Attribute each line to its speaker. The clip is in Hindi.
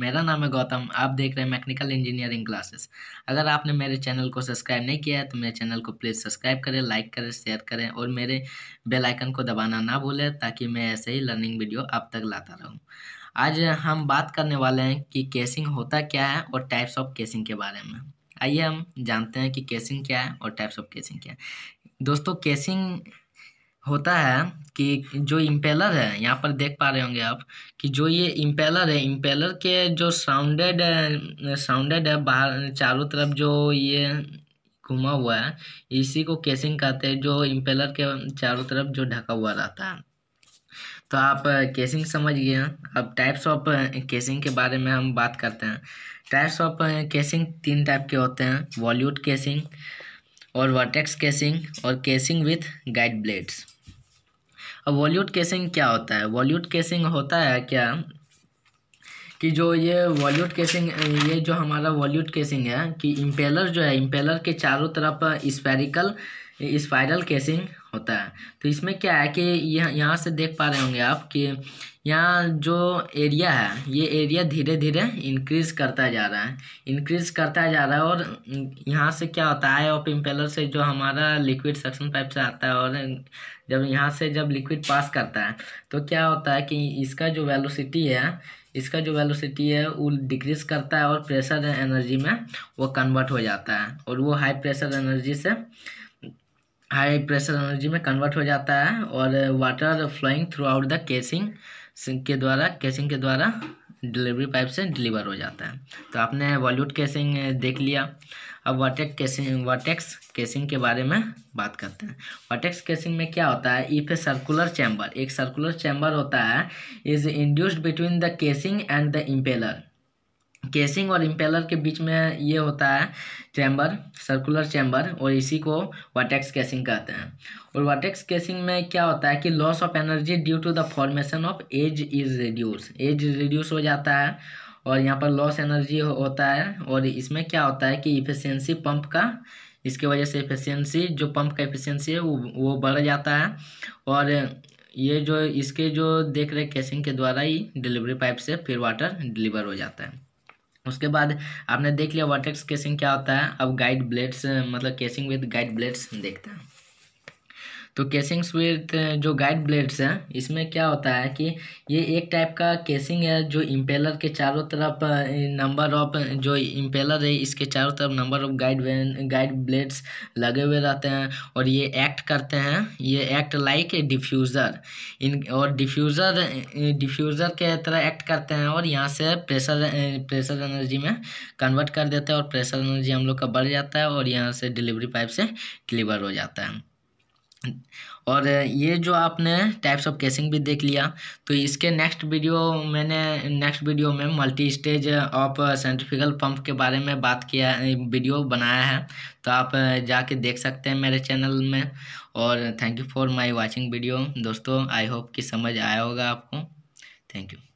Speaker 1: मेरा नाम है गौतम आप देख रहे हैं मैकेनिकल इंजीनियरिंग क्लासेस अगर आपने मेरे चैनल को सब्सक्राइब नहीं किया है तो मेरे चैनल को प्लीज़ सब्सक्राइब करें लाइक करें शेयर करें और मेरे बेल आइकन को दबाना ना भूलें ताकि मैं ऐसे ही लर्निंग वीडियो आप तक लाता रहूं आज हम बात करने वाले हैं कि केसिंग होता क्या है और टाइप्स ऑफ केसिंग के बारे में आइए हम जानते हैं कि केसिंग क्या है और टाइप्स ऑफ केसिंग क्या है दोस्तों केसिंग होता है कि जो इम्पेलर है यहाँ पर देख पा रहे होंगे आप कि जो ये इम्पेलर है इम्पेलर के जो साउंडेड साउंडेड है बाहर चारों तरफ जो ये घुमा हुआ है इसी को केसिंग कहते हैं जो इम्पेलर के चारों तरफ जो ढका हुआ रहता है तो आप केसिंग समझिए अब टाइप्स ऑफ केसिंग के बारे में हम बात करते हैं टाइप्स ऑफ केसिंग तीन टाइप के होते हैं वॉल्यूट केसिंग और वर्टेक्स केसिंग और केसिंग विथ गाइड ब्लेड्स अब वॉल्यूट केसिंग क्या होता है वॉल्यूट केसिंग होता है क्या कि जो ये वॉल्यूट केसिंग ये जो हमारा वॉल्यूट केसिंग है कि इम्पेलर जो है इम्पेलर के चारों तरफ स्पेरिकल स्पायरल केसिंग होता है तो इसमें क्या है कि यह यहाँ से देख पा रहे होंगे आप कि यहाँ जो एरिया है ये एरिया धीरे धीरे इंक्रीज करता जा रहा है इंक्रीज करता जा रहा है और यहाँ से क्या होता है ऑफ इम्पेलर से जो हमारा लिक्विड सक्शन पाइप से आता है और जब यहाँ से जब लिक्विड पास करता है तो क्या होता है कि इसका जो वेलोसिटी है इसका जो वेलोसिटी है वो डिक्रीज करता है और प्रेशर एनर्जी में वो कन्वर्ट हो जाता है और वो हाई प्रेशर एनर्जी से हाई प्रेशर एनर्जी में कन्वर्ट हो जाता है और water flowing throughout the casing के द्वारा केसिंग के द्वारा डिलीवरी पाइप से डिलीवर हो जाता है तो आपने वॉल्यूट केसिंग देख लिया अब वाटेक केसिंग वाटेक्स केसिंग के बारे में बात करते हैं वाटेक्स केसिंग में क्या होता है इफ ए सर्कुलर चैम्बर एक सर्कुलर चैम्बर होता है is induced between the casing and the impeller casing और इम्पेलर के बीच में ये होता है चैम्बर सर्कुलर चैम्बर और इसी को वाटेक्स केसिंग कहते हैं और वाटेक्स केसिंग में क्या होता है कि loss of energy due to the formation of eddies is reduce eddies reduce हो जाता है और यहाँ पर लॉस एनर्जी हो, होता है और इसमें क्या होता है कि इफिशियंसी पंप का इसके वजह से इफिशियंसी जो पंप का इफिशियंसी है वो वो बढ़ जाता है और ये जो इसके जो देख रहे कैसिंग के द्वारा ही डिलीवरी पाइप से फिर वाटर डिलीवर हो जाता है उसके बाद आपने देख लिया वर्टेक्स केसिंग क्या होता है अब गाइड ब्लेड्स मतलब केसिंग विद गाइड ब्लेड्स देखते हैं तो केसिंग्स विथ uh, जो गाइड ब्लेड्स हैं इसमें क्या होता है कि ये एक टाइप का केसिंग है जो इम्पेलर के चारों तरफ नंबर uh, ऑफ uh, जो इम्पेलर है इसके चारों तरफ number of guide guide blades लगे हुए रहते हैं और ये एक्ट करते हैं ये एक्ट लाइक ए डिफ्यूज़र इन और डिफ्यूज़र डिफ्यूज़र के तरह एक्ट करते हैं और यहाँ से प्रेशर प्रेशर एनर्जी में कन्वर्ट कर देते हैं और प्रेशर एनर्जी हम लोग का बढ़ जाता है और यहाँ से डिलीवरी पाइप से डिलीवर हो जाता है और ये जो आपने टाइप्स ऑफ केसिंग भी देख लिया तो इसके नेक्स्ट वीडियो मैंने नेक्स्ट वीडियो में multi stage of centrifugal pump के बारे में बात किया वीडियो बनाया है तो आप जाके देख सकते हैं मेरे चैनल में और thank you for my watching video दोस्तों आई होप कि समझ आया होगा आपको थैंक यू